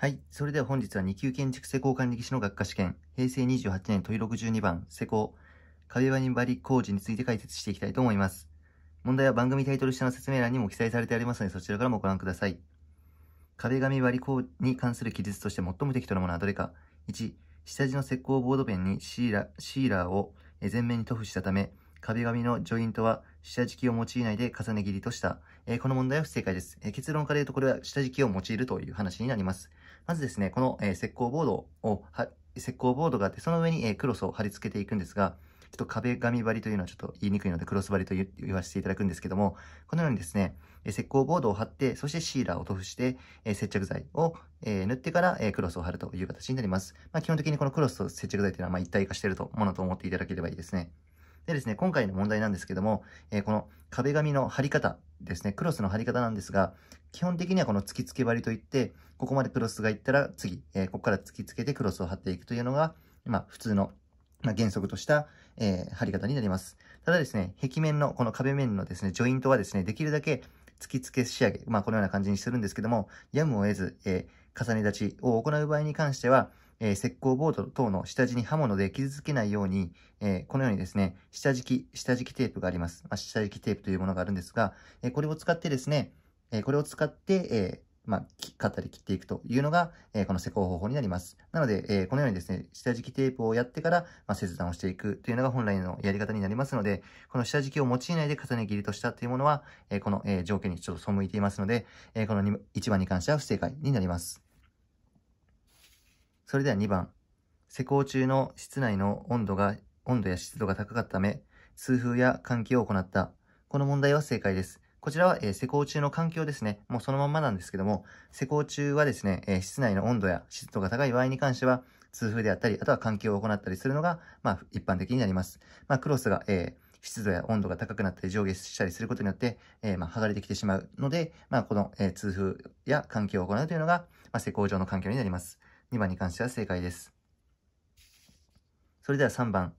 はい。それでは本日は2級建築施工管理技士の学科試験、平成28年問い62番、施工、壁割り張り工事について解説していきたいと思います。問題は番組タイトル下の説明欄にも記載されてありますので、そちらからもご覧ください。壁紙割り工に関する記述として最も適当なものはどれか。1、下地の石膏ボードペンにシーラシーラーを前面に塗布したため、壁紙のジョイントは下敷きを用いないで重ね切りとした。えー、この問題は不正解です、えー、結論から言うとこれは下敷きを用いるという話になります。まずですね、この、え石膏ボードを、石膏ボードがあって、その上に、えクロスを貼り付けていくんですが、ちょっと壁紙貼りというのはちょっと言いにくいので、クロス張りと言わせていただくんですけども、このようにですね、石膏ボードを貼って、そしてシーラーを塗布して、接着剤を塗ってからクロスを貼るという形になります。まあ、基本的にこのクロスと接着剤というのはま一体化しているとものと思っていただければいいですね。でですね、今回の問題なんですけども、えー、この壁紙の貼り方ですね、クロスの貼り方なんですが、基本的にはこの突きつけ貼りといって、ここまでクロスがいったら次、えー、ここから突きつけてクロスを貼っていくというのが、まあ、普通の、まあ、原則とした、えー、貼り方になります。ただですね、壁面の、この壁面のですね、ジョイントはですね、できるだけ突きつけ仕上げ、まあ、このような感じにするんですけども、やむを得ず、えー、重ね立ちを行う場合に関しては、えー、石膏ボード等の下地に刃物で傷つけないように、えー、このようにですね、下敷き、下敷きテープがあります。まあ、下敷きテープというものがあるんですが、えー、これを使ってですね、えこれを使って、えまあ、切ったり切っていくというのが、えこの施工方法になります。なので、えこのようにですね、下敷きテープをやってから、まあ、切断をしていくというのが本来のやり方になりますので、この下敷きを用いないで重ね切りとしたというものは、えこの、え条件にちょっと背いていますので、えこの1番に関しては不正解になります。それでは2番。施工中の室内の温度が、温度や湿度が高かったため、通風や換気を行った。この問題は正解です。こちらは、えー、施工中の環境ですね。もうそのまんまなんですけども、施工中はですね、えー、室内の温度や湿度が高い場合に関しては、通風であったり、あとは環境を行ったりするのが、まあ、一般的になります。まあ、クロスが、えー、湿度や温度が高くなったり上下したりすることによって、えー、まあ、剥がれてきてしまうので、まあ、この、えー、通風や環境を行うというのが、まあ、施工上の環境になります。2番に関しては正解です。それでは3番。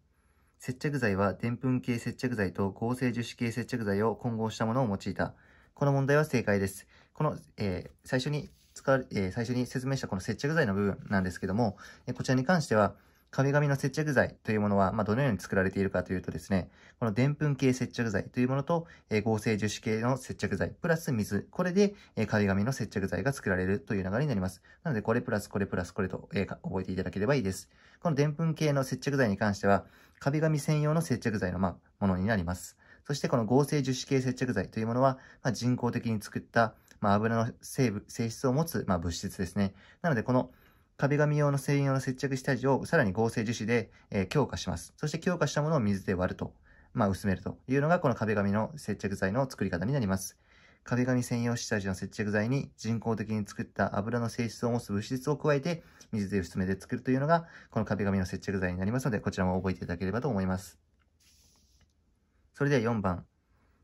接着剤はでんぷん系接着剤と合成樹脂系接着剤を混合したものを用いた。この問題は正解です。この、えー、最初に使う、えー、最初に説明したこの接着剤の部分なんですけども、えこちらに関しては、壁紙の接着剤というものは、まあ、どのように作られているかというとですね、このでんぷん系接着剤というものと、えー、合成樹脂系の接着剤、プラス水、これで、えー、壁紙の接着剤が作られるという流れになります。なので、これプラスこれプラスこれと、えー、覚えていただければいいです。このでんぷん系の接着剤に関しては、壁紙専用の接着剤の、まあ、ものになります。そしてこの合成樹脂系接着剤というものは、まあ、人工的に作った、まあ、油の成分、性質を持つ、まあ、物質ですね。なので、この壁紙用の専用の接着下地をさらに合成樹脂で、え強化します。そして強化したものを水で割ると、まあ、薄めるというのがこの壁紙の接着剤の作り方になります。壁紙専用下地の接着剤に人工的に作った油の性質を持つ物質を加えて水で薄めて作るというのがこの壁紙の接着剤になりますのでこちらも覚えていただければと思います。それでは4番。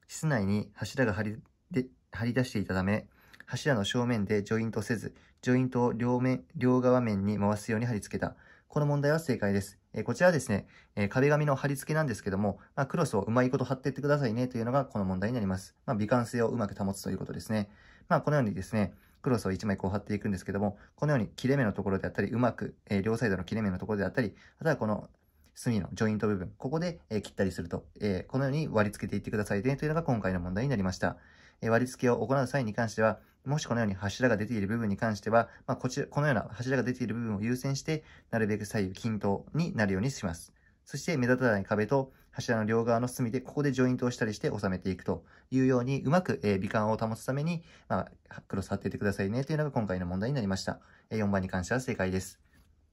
室内に柱が張りで張り出していたため柱の正面でジョイントせず、ジョイントを両面、両側面に回すように貼り付けた。この問題は正解です。えこちらはですね、え壁紙の貼り付けなんですけども、まあ、クロスをうまいこと貼っていってくださいねというのがこの問題になります。まあ、美観性をうまく保つということですね。まあ、このようにですね、クロスを1枚こう貼っていくんですけども、このように切れ目のところであったり、うまく、え両サイドの切れ目のところであったり、あとはこの隅のジョイント部分、ここで、え切ったりすると、えこのように割り付けていってくださいねというのが今回の問題になりました。え割り付けを行う際に関しては、もしこのように柱が出ている部分に関しては、まあ、こちら、このような柱が出ている部分を優先して、なるべく左右均等になるようにします。そして目立たない壁と柱の両側の隅で、ここでジョイントをしたりして収めていくというように、うまく美観を保つために、まあ、クロス貼っていてくださいねというのが今回の問題になりました。4番に関しては正解です。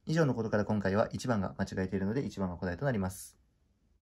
以上のことから今回は1番が間違えているので1番が答えとなります。